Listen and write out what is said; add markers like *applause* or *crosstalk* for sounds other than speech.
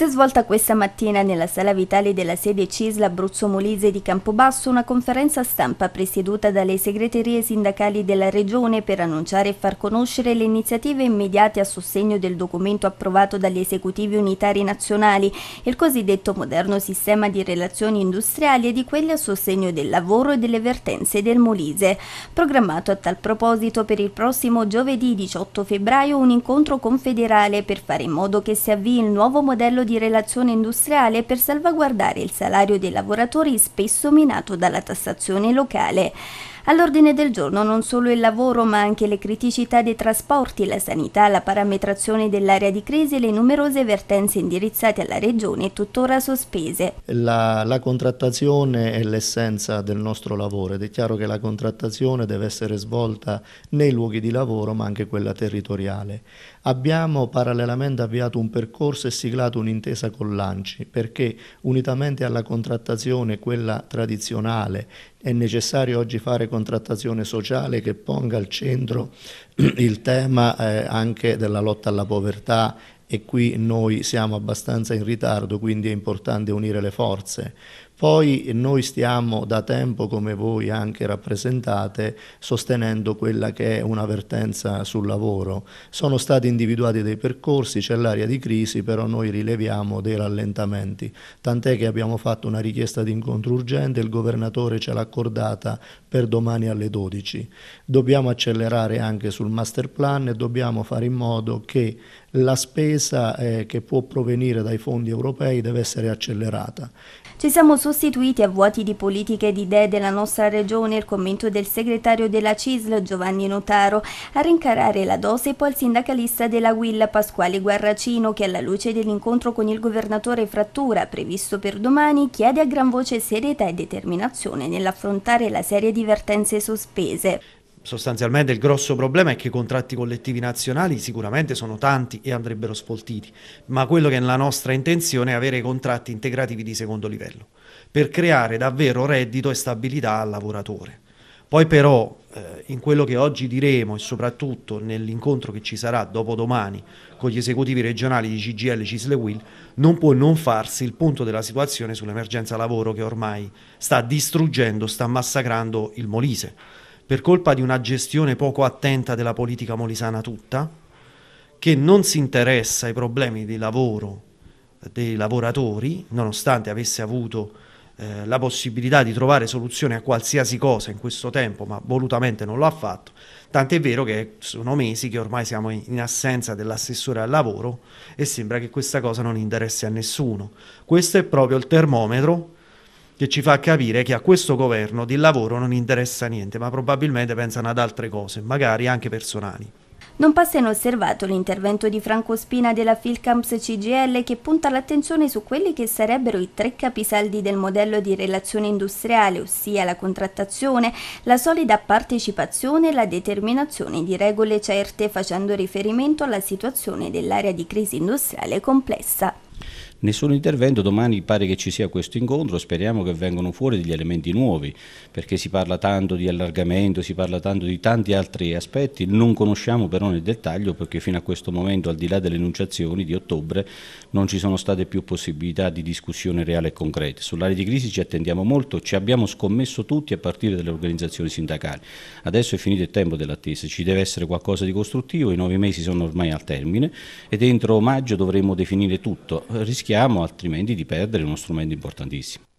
Si è svolta questa mattina nella sala vitale della sede CISL Abruzzo Molise di Campobasso una conferenza stampa presieduta dalle segreterie sindacali della Regione per annunciare e far conoscere le iniziative immediate a sostegno del documento approvato dagli esecutivi unitari nazionali, il cosiddetto moderno sistema di relazioni industriali e di quelli a sostegno del lavoro e delle vertenze del Molise. Programmato a tal proposito per il prossimo giovedì 18 febbraio un incontro confederale per fare in modo che si avvii il nuovo modello di di relazione industriale per salvaguardare il salario dei lavoratori spesso minato dalla tassazione locale. All'ordine del giorno non solo il lavoro ma anche le criticità dei trasporti, la sanità, la parametrazione dell'area di crisi e le numerose vertenze indirizzate alla Regione tuttora sospese. La, la contrattazione è l'essenza del nostro lavoro ed è chiaro che la contrattazione deve essere svolta nei luoghi di lavoro ma anche quella territoriale. Abbiamo parallelamente avviato un percorso e siglato un'intesa con l'ANCI perché unitamente alla contrattazione, quella tradizionale, è necessario oggi fare contrattazione sociale che ponga al centro *clears throat* il tema eh, anche della lotta alla povertà e qui noi siamo abbastanza in ritardo, quindi è importante unire le forze. Poi noi stiamo da tempo, come voi anche rappresentate, sostenendo quella che è una vertenza sul lavoro. Sono stati individuati dei percorsi, c'è l'area di crisi, però noi rileviamo dei rallentamenti. Tant'è che abbiamo fatto una richiesta di incontro urgente, il governatore ce l'ha accordata per domani alle 12. Dobbiamo accelerare anche sul master plan e dobbiamo fare in modo che la spesa eh, che può provenire dai fondi europei deve essere accelerata. Ci siamo su sostituiti a vuoti di politiche di idee della nostra regione il commento del segretario della CISL Giovanni Notaro a rincarare la dose poi il sindacalista della Guilla Pasquale Guarracino che alla luce dell'incontro con il governatore Frattura previsto per domani chiede a gran voce serietà e determinazione nell'affrontare la serie di vertenze sospese sostanzialmente il grosso problema è che i contratti collettivi nazionali sicuramente sono tanti e andrebbero sfoltiti, ma quello che è la nostra intenzione è avere contratti integrativi di secondo livello, per creare davvero reddito e stabilità al lavoratore. Poi però eh, in quello che oggi diremo e soprattutto nell'incontro che ci sarà dopodomani con gli esecutivi regionali di CGL Cisle Will, non può non farsi il punto della situazione sull'emergenza lavoro che ormai sta distruggendo, sta massacrando il Molise per colpa di una gestione poco attenta della politica molisana tutta, che non si interessa ai problemi di lavoro dei lavoratori, nonostante avesse avuto eh, la possibilità di trovare soluzioni a qualsiasi cosa in questo tempo, ma volutamente non lo ha fatto. Tant'è vero che sono mesi che ormai siamo in assenza dell'assessore al lavoro e sembra che questa cosa non interessi a nessuno. Questo è proprio il termometro che ci fa capire che a questo governo di lavoro non interessa niente, ma probabilmente pensano ad altre cose, magari anche personali. Non passa inosservato l'intervento di Franco Spina della Filcamps CGL che punta l'attenzione su quelli che sarebbero i tre capisaldi del modello di relazione industriale, ossia la contrattazione, la solida partecipazione e la determinazione di regole certe facendo riferimento alla situazione dell'area di crisi industriale complessa nessun intervento, domani pare che ci sia questo incontro, speriamo che vengano fuori degli elementi nuovi, perché si parla tanto di allargamento, si parla tanto di tanti altri aspetti, non conosciamo però nel dettaglio perché fino a questo momento, al di là delle enunciazioni di ottobre, non ci sono state più possibilità di discussione reale e concreta. Sull'area di crisi ci attendiamo molto, ci abbiamo scommesso tutti a partire dalle organizzazioni sindacali. Adesso è finito il tempo dell'attesa, ci deve essere qualcosa di costruttivo, i nove mesi sono ormai al termine e dentro maggio dovremo definire tutto. Rischi rischiamo altrimenti di perdere uno strumento importantissimo.